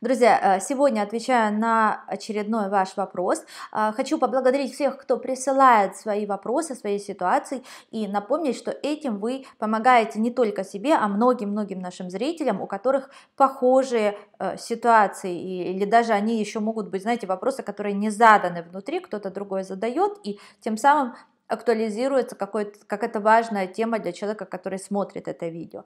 Друзья, э, сегодня отвечаю на очередной ваш вопрос. Э, хочу поблагодарить всех, кто присылает свои вопросы, свои ситуации и напомнить, что этим вы помогаете не только себе, а многим-многим нашим зрителям, у которых похожие э, ситуации или даже они еще могут быть, знаете, вопросы, которые не заданы внутри, кто-то другой задает, и тем самым актуализируется какой-то, как это важная тема для человека, который смотрит это видео.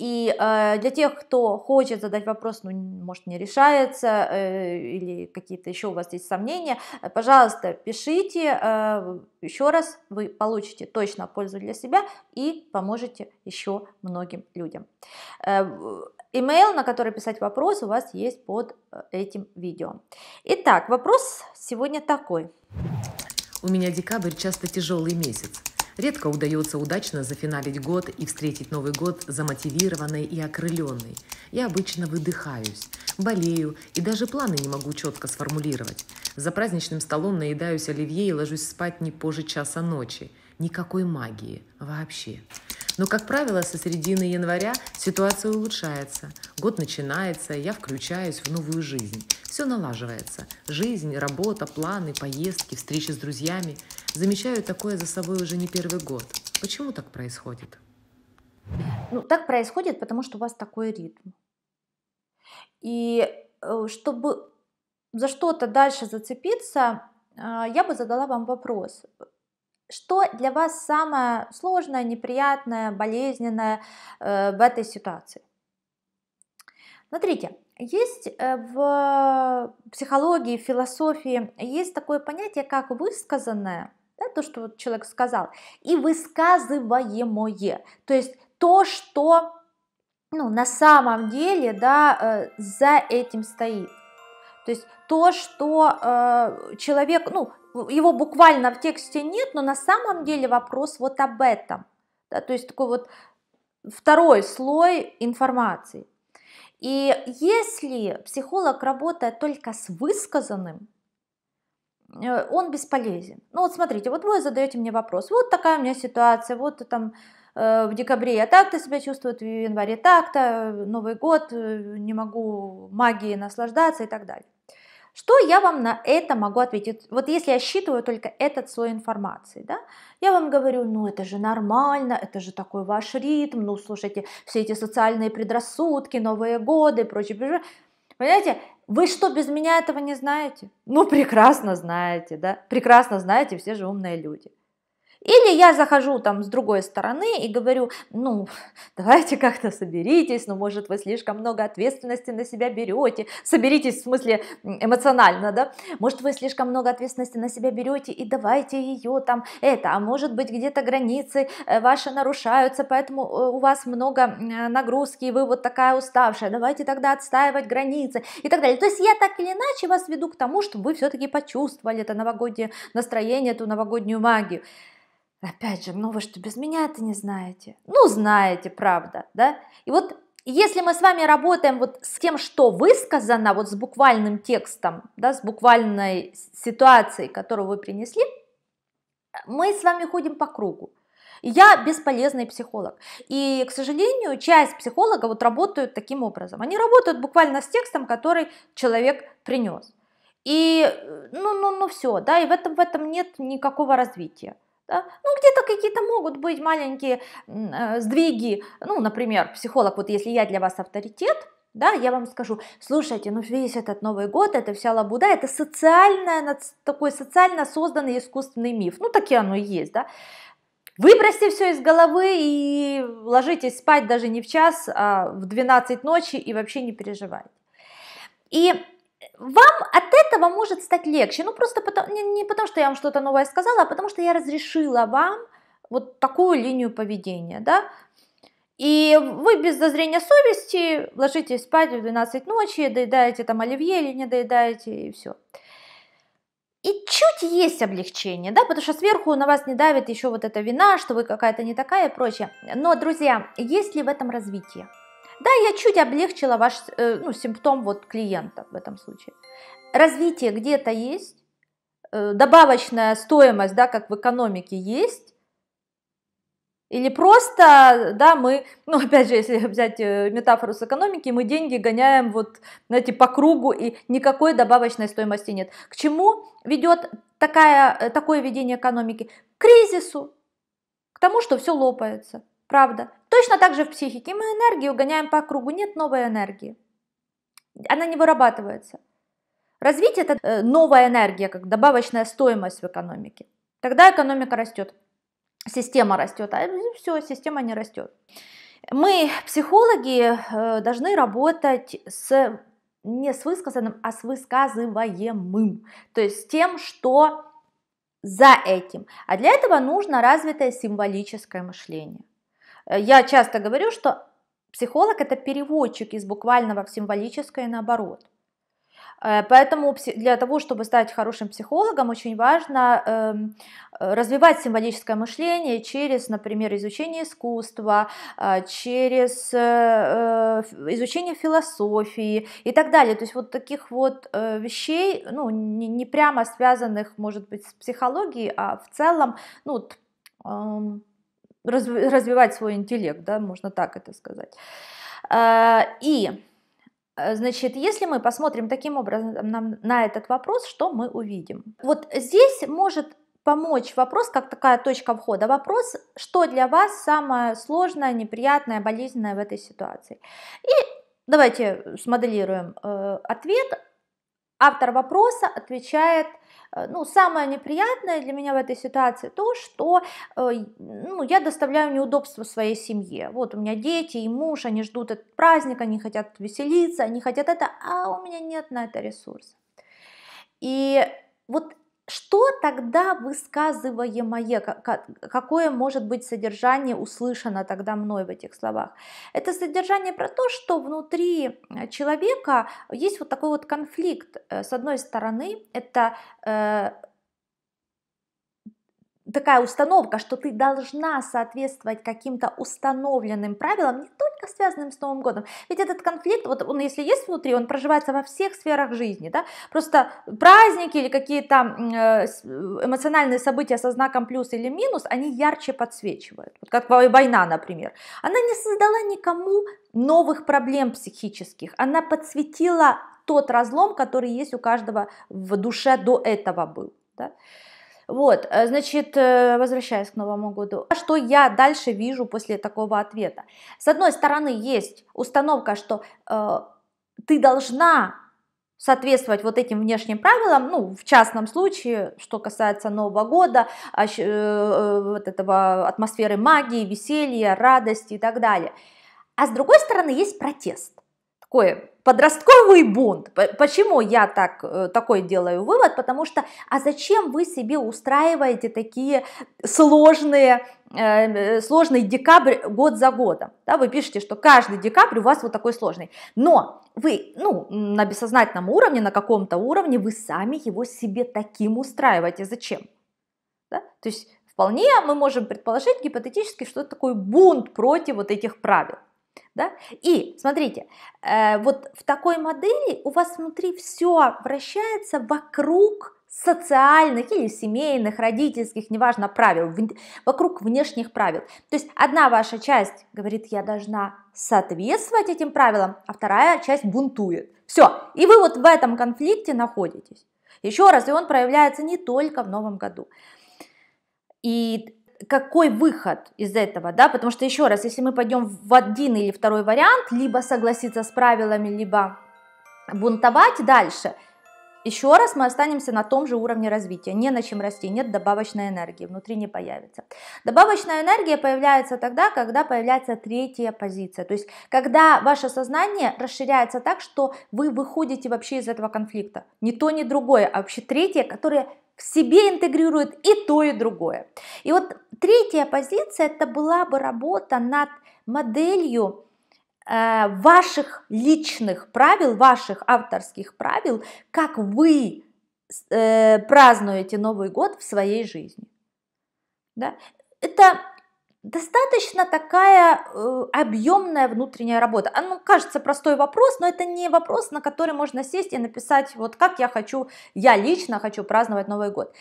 И э, для тех, кто хочет задать вопрос, ну, может, не решается, э, или какие-то еще у вас есть сомнения, э, пожалуйста, пишите, э, еще раз вы получите точно пользу для себя и поможете еще многим людям. Э, на который писать вопрос, у вас есть под э, этим видео. Итак, вопрос сегодня такой. У меня декабрь часто тяжелый месяц. Редко удается удачно зафиналить год и встретить Новый год замотивированной и окрыленной. Я обычно выдыхаюсь, болею и даже планы не могу четко сформулировать. За праздничным столом наедаюсь оливье и ложусь спать не позже часа ночи. Никакой магии вообще. Но, как правило, со середины января ситуация улучшается. Год начинается, я включаюсь в новую жизнь. Все налаживается. Жизнь, работа, планы, поездки, встречи с друзьями. Замечаю такое за собой уже не первый год. Почему так происходит? Ну, так происходит, потому что у вас такой ритм. И э, чтобы за что-то дальше зацепиться, а, я бы задала вам вопрос. Что для вас самое сложное, неприятное, болезненное э, в этой ситуации? Смотрите, есть э, в э, психологии, в философии, есть такое понятие, как высказанное, да, то, что вот человек сказал, и высказываемое, то есть то, что ну, на самом деле да, э, за этим стоит. То есть то, что человек, ну, его буквально в тексте нет, но на самом деле вопрос вот об этом. Да, то есть такой вот второй слой информации. И если психолог работает только с высказанным, э, он бесполезен. Ну вот смотрите, вот вы задаете мне вопрос, вот такая у меня ситуация, вот там э, в декабре я а так-то себя чувствую, в январе так-то, э, Новый год, э, не могу магией наслаждаться и так далее. Что я вам на это могу ответить? Вот если я считываю только этот слой информации, да, я вам говорю, ну это же нормально, это же такой ваш ритм, ну слушайте, все эти социальные предрассудки, Новые годы и прочее, прочее. Понимаете, вы что, без меня этого не знаете? Ну, прекрасно знаете, да, прекрасно знаете, все же умные люди. Или я захожу там с другой стороны и говорю, ну, давайте как-то соберитесь, ну, может, вы слишком много ответственности на себя берете, соберитесь в смысле эмоционально, да, может, вы слишком много ответственности на себя берете и давайте ее там это, а может быть, где-то границы э, ваши нарушаются, поэтому э, у вас много э, нагрузки, и вы вот такая уставшая, давайте тогда отстаивать границы и так далее. То есть я так или иначе вас веду к тому, чтобы вы все-таки почувствовали это новогоднее настроение, эту новогоднюю магию. Опять же, ну вы что, без меня это не знаете? Ну, знаете, правда, да? И вот если мы с вами работаем вот с тем, что высказано, вот с буквальным текстом, да, с буквальной ситуацией, которую вы принесли, мы с вами ходим по кругу. И я бесполезный психолог. И, к сожалению, часть психологов вот работают таким образом. Они работают буквально с текстом, который человек принес. И э, ну, ну, ну все, да, и в этом, в этом нет никакого развития ну, где-то какие-то могут быть маленькие э, сдвиги, ну, например, психолог, вот если я для вас авторитет, да, я вам скажу, слушайте, ну весь этот Новый год, это вся лабуда, это социально, такой социально созданный искусственный миф, ну, таки оно и есть, да, Выбросьте все из головы и ложитесь спать даже не в час, а в 12 ночи и вообще не переживайте. И вам от этого может стать легче. Ну, просто потому, не, не потому, что я вам что-то новое сказала, а потому что я разрешила вам вот такую линию поведения, да. И вы без зазрения совести ложитесь спать в 12 ночи, доедаете там оливье или не доедаете, и все. И чуть есть облегчение, да, потому что сверху на вас не давит еще вот эта вина, что вы какая-то не такая и прочее. Но, друзья, есть ли в этом развитие? Да, я чуть облегчила ваш э, ну, симптом вот клиента в этом случае. Развитие где-то есть, э, добавочная стоимость, да, как в экономике есть, или просто, да, мы, ну, опять же, если взять э, метафору с экономики, мы деньги гоняем вот, знаете, по кругу, и никакой добавочной стоимости нет. К чему ведет такая, такое ведение экономики? К кризису, к тому, что все лопается, правда. Точно так же в психике. Мы энергию гоняем по кругу, нет новой энергии. Она не вырабатывается. Развитие – это э, новая энергия, как добавочная стоимость в экономике. Тогда экономика растет, система растет, а ну, все, система не растет. Мы, психологи, э, должны работать с, не с высказанным, а с высказываемым, то есть с тем, что за этим. А для этого нужно развитое символическое мышление. Э, я часто говорю, что психолог – это переводчик из буквального в символическое и наоборот. Э, поэтому для того, чтобы стать хорошим психологом, очень важно эм, развивать символическое мышление через, например, изучение искусства, э, через изучение философии и так далее. То есть вот таких вот вещей, ну, не прямо связанных, может быть, с психологией, а в целом, ну, эм, развивать свой интеллект, да, можно так это сказать. А, и, значит, если мы посмотрим таким образом на этот вопрос, что мы увидим? Вот здесь может помочь вопрос, как такая точка входа, вопрос, что для вас самое сложное, неприятное, болезненное в этой ситуации. И давайте смоделируем э, ответ. Автор вопроса отвечает – Э, ну, самое неприятное для меня в этой ситуации то, что э, ну, я доставляю неудобства своей семье. Вот у меня дети и муж, они ждут этот праздник, они хотят веселиться, они хотят это, а у меня нет на это ресурса. И вот что тогда высказываемое, какое может быть содержание услышано тогда мной в этих словах? Это содержание про то, что внутри э, человека есть вот такой вот конфликт. Э, с одной стороны, это э, такая установка, что ты должна соответствовать каким-то установленным правилам, не только связанным с Новым годом. Ведь этот конфликт, вот он если есть внутри, он проживается во всех сферах жизни. Да? Просто праздники или какие-то э, э, эмоциональные события со знаком плюс или минус, они ярче подсвечивают. Вот как война, например. Она не создала никому новых проблем психических. Она подсветила тот разлом, который есть у каждого в душе до этого был. Да? Вот, э, значит, э, возвращаясь к Новому году, а что я дальше вижу после такого ответа? С одной стороны, есть установка, что э, ты должна соответствовать вот этим внешним правилам, ну, в частном случае, что касается Нового года, а э, э, вот этого атмосферы магии, веселья, радости и так далее. А с другой стороны, есть протест. Такое подростковый бунт. Почему я так, э, такой делаю вывод? Потому что, а зачем вы себе устраиваете такие сложные э, э, сложный декабрь год за годом. Да, вы пишете, что каждый декабрь у вас вот такой сложный. Но вы ну, на бессознательном уровне, на каком-то уровне, вы сами его себе таким устраиваете. Зачем? Да? То есть вполне мы можем предположить гипотетически, что это такой бунт против вот этих правил. Да? И смотрите, э, вот в такой модели у вас внутри все вращается вокруг социальных или семейных, родительских, неважно, правил, вокруг внешних правил. То есть одна ваша часть говорит, я должна соответствовать этим правилам, а вторая часть бунтует. Все, и вы вот в этом конфликте находитесь. Еще раз, и он проявляется не только в новом году. И какой выход из этого, да, потому что еще раз, если мы пойдем в один или второй вариант, либо согласиться с правилами, либо бунтовать дальше, еще раз мы останемся на том же уровне развития, не на чем расти, нет добавочной энергии, внутри не появится. Добавочная энергия появляется тогда, когда появляется третья позиция, то есть когда ваше сознание расширяется так, что вы выходите вообще из этого конфликта, не то, не другое, а вообще третье, которое в себе интегрирует и то, и другое. И вот третья позиция это была бы работа над моделью э, ваших личных правил, ваших авторских правил, как вы э, празднуете Новый год в своей жизни. Да? Это достаточно такая э, объемная внутренняя работа. Оно а, ну, кажется простой вопрос, но это не вопрос, на который можно сесть и написать, вот как я хочу, я лично хочу праздновать Новый год.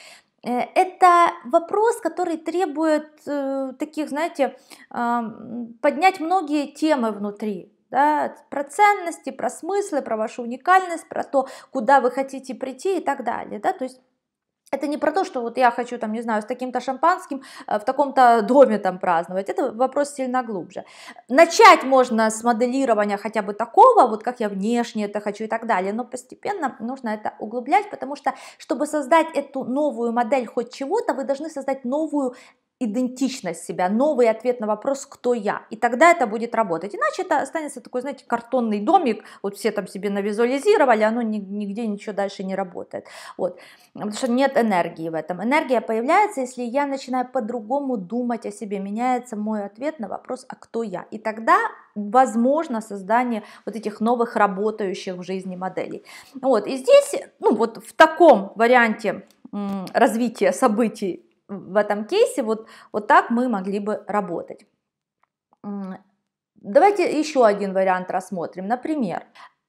Э, это вопрос, который требует э, таких, знаете, э, поднять многие темы внутри, да, про ценности, про смыслы, про вашу уникальность, про то, куда вы хотите прийти и так далее, да, то есть это не про то, что вот я хочу, там, не знаю, с таким-то шампанским э, в таком-то доме там праздновать. Это вопрос сильно глубже. Начать можно с моделирования хотя бы такого, вот как я внешне это хочу и так далее, но постепенно нужно это углублять, потому что, чтобы создать эту новую модель хоть чего-то, вы должны создать новую идентичность себя, новый ответ на вопрос, кто я. И тогда это будет работать. Иначе это останется такой, знаете, картонный домик, вот все там себе навизуализировали, оно нигде ничего дальше не работает. Вот. Потому что нет энергии в этом. Энергия появляется, если я начинаю по-другому думать о себе, меняется мой ответ на вопрос, а кто я. И тогда возможно создание вот этих новых работающих в жизни моделей. Вот. И здесь, ну вот в таком варианте развития событий в этом кейсе вот, вот так мы могли бы работать. Давайте еще один вариант рассмотрим. Например,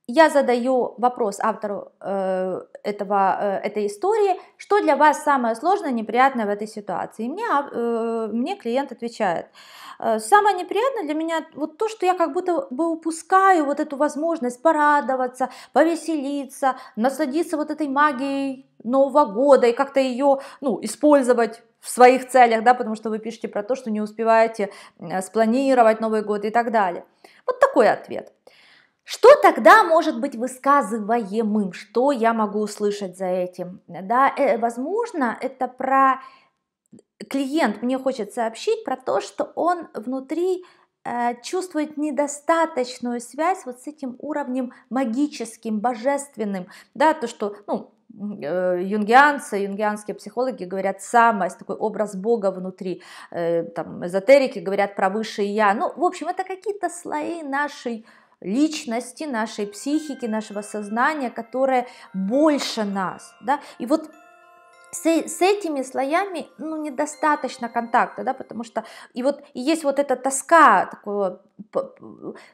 я задаю вопрос автору э, этого, э, этой истории, что для вас самое сложное, неприятное в этой ситуации. И мне, э, мне клиент отвечает, э, самое неприятное для меня вот то, что я как будто бы упускаю вот эту возможность порадоваться, повеселиться, насладиться вот этой магией Нового года и как-то ее ну, использовать в своих целях, да, потому что вы пишете про то, что не успеваете э, спланировать Новый год и так далее. Вот такой ответ. Что тогда может быть высказываемым? Что я могу услышать за этим? Да, э, возможно, это про э, клиент мне хочет сообщить про то, что он внутри э, чувствует недостаточную связь вот с этим уровнем магическим, божественным, да, то, что, ну, юнгианцы, юнгианские психологи говорят самость, такой образ Бога внутри, там, эзотерики говорят про высшее я, ну, в общем, это какие-то слои нашей личности, нашей психики, нашего сознания, которое больше нас. Да? И вот с, э, с этими слоями ну, недостаточно контакта, да, потому что и вот и есть вот эта тоска такого,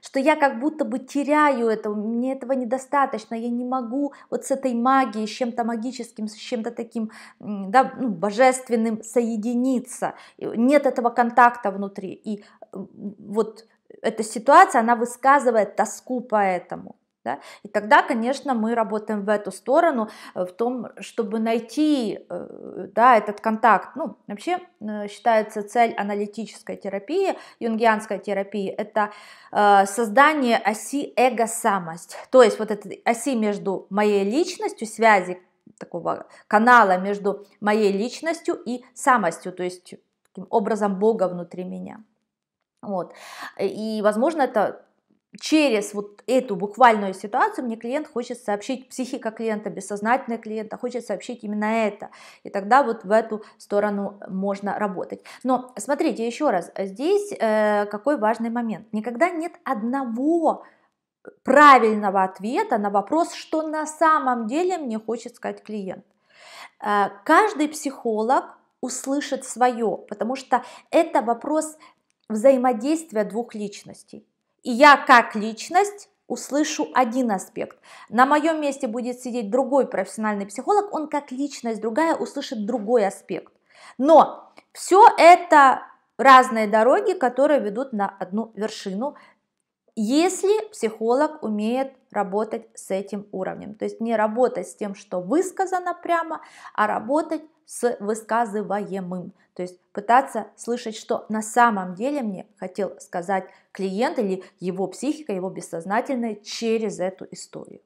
что я как будто бы теряю это, мне этого недостаточно, я не могу вот с этой магией, с чем-то магическим, с чем-то таким, да, ну, божественным соединиться, нет этого контакта внутри, и э, вот эта ситуация, она высказывает тоску по этому. Да? И тогда, конечно, мы работаем в эту сторону, э, в том, чтобы найти э, да, этот контакт. Ну, вообще э, считается цель аналитической терапии, юнгианской терапии, это создание оси эго-самость. То есть вот этой оси между моей личностью, связи такого канала между моей личностью и самостью, то есть таким образом Бога внутри меня. Вот. И, возможно, это через вот эту буквальную ситуацию мне клиент хочет сообщить, психика клиента, бессознательная клиента, хочет сообщить именно это. И тогда вот в эту сторону можно работать. Но смотрите еще раз, здесь э, какой важный момент. Никогда нет одного правильного ответа на вопрос, что на самом деле мне хочет сказать клиент. Э, каждый психолог услышит свое, потому что это вопрос взаимодействия двух личностей. И я как личность услышу один аспект. На моем месте будет сидеть другой профессиональный психолог, он как личность другая услышит другой аспект. Но все это разные дороги, которые ведут на одну вершину, если психолог умеет работать с этим уровнем. То есть не работать с тем, что высказано прямо, а работать с высказываемым. То есть пытаться слышать, что на самом деле мне хотел сказать клиент или его психика, его бессознательное через эту историю.